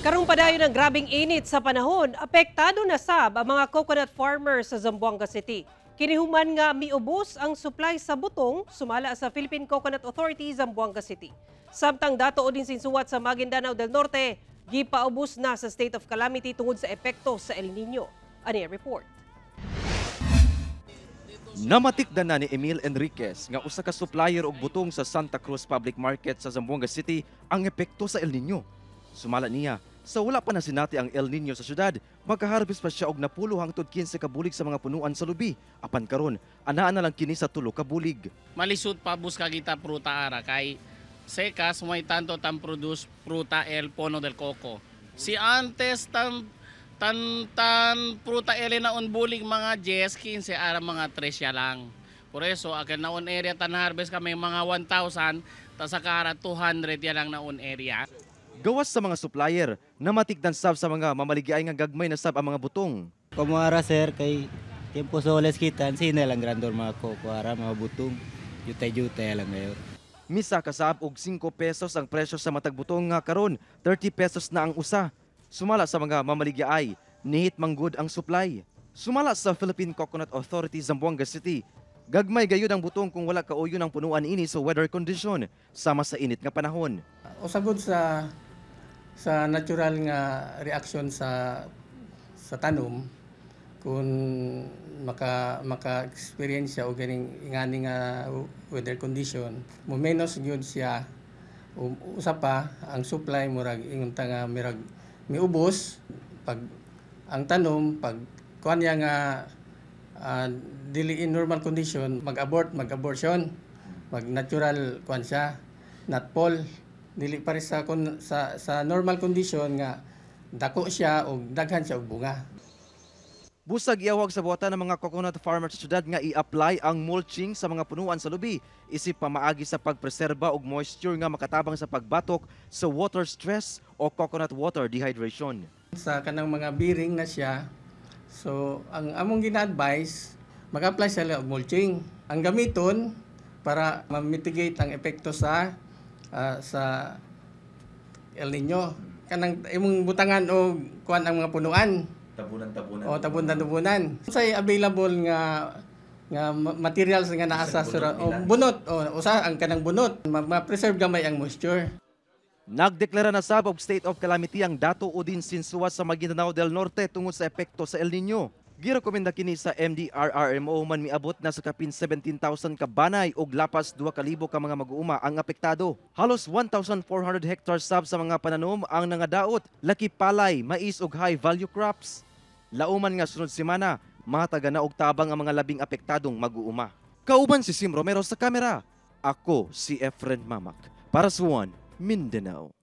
Karong padayon ng grabing init sa panahon, apektado na sab ang mga coconut farmers sa Zamboanga City. Kinihuman nga miubos ang supply sa butong sumala sa Philippine Coconut Authority Zamboanga City. Samtang dato din sinsuwat sa Maguindanao del Norte, gipaubos na sa state of calamity tungod sa epekto sa El Nino. Ani report. Namatikda na ni Emil Enriquez nga usa ka supplier og butong sa Santa Cruz Public Market sa Zamboanga City ang epekto sa El Nino. Sumala niya sa wala pa na sinati ang El Nino sa syudad, magkaharvest pa siya og napulo hangtod 15 kabulig sa mga punuan sa lubi. Apan karon, anaan na lang kini sa tulo kabulig. Malisod pa bus kagita pruta ara kay sekas may tanto tan produce pruta el pono del coco. Si antes tan tan tan pruta el na on bulig mga 10, 15 ara mga 3 ya lang. Por eso, akin na on area tan harvest kami mga 1,000, ta sa kara 200 ya lang na on area gawas sa mga supplier na matikdan sab sa mga mamaligiay nga gagmay na sab ang mga butong. Kumuara sir kay tiempo soles kitan sina lang grandor mga ko kuara mga butong jutay-jutay lang ngayon. Misa kasab og 5 pesos ang presyo sa matag butong nga karon 30 pesos na ang usa. Sumala sa mga mamaligiay, nihit manggood ang supply. Sumala sa Philippine Coconut Authority Zamboanga City, Gagmay gayud ang butong kung wala kauyon ang punuan ini sa weather condition sama sa init nga panahon. Usagod sa sa natural nga reaction sa sa tanom kung maka maka experience siya o ganing ingani nga weather condition mo menos gyud siya um, usa pa ang supply murag ingon ta nga mirag miubos pag ang tanom pag kuan nga uh, dili in normal condition mag-abort mag-abortion mag natural kwan siya not fall dili pa sa, sa sa normal condition nga dako siya og daghan siya og bunga. Busag iawag sa buhatan ng mga coconut farmers sa nga i-apply ang mulching sa mga punuan sa lubi isip pamaagi sa pagpreserba og moisture nga makatabang sa pagbatok sa water stress o coconut water dehydration. Sa kanang mga bearing na siya, so ang among gina-advise mag-apply sila og mulching. Ang gamiton para ma-mitigate ang epekto sa uh, sa El Nino kanang imong butangan o kuan ang mga punuan tabunan-tabunan o tabunan-tabunan say available nga nga materials nga naa sa sura o bunot o usa ang kanang bunot ma-preserve gamay ang moisture Nagdeklara na sa og state of calamity ang Dato Odin Sinsuwa sa Maguindanao del Norte tungod sa epekto sa El Nino. Girekomenda kini sa MDRRMO man miabot na sa kapin 17,000 kabanay banay og lapas 2,000 ka mga mag-uuma ang apektado. Halos 1,400 hectares sab sa mga pananom ang nangadaot, laki palay, mais ug high value crops. Lauman nga sunod semana, mataga na og tabang ang mga labing apektadong mag-uuma. Kauban si Sim Romero sa kamera. Ako si Efren Mamak para sa One Mindanao.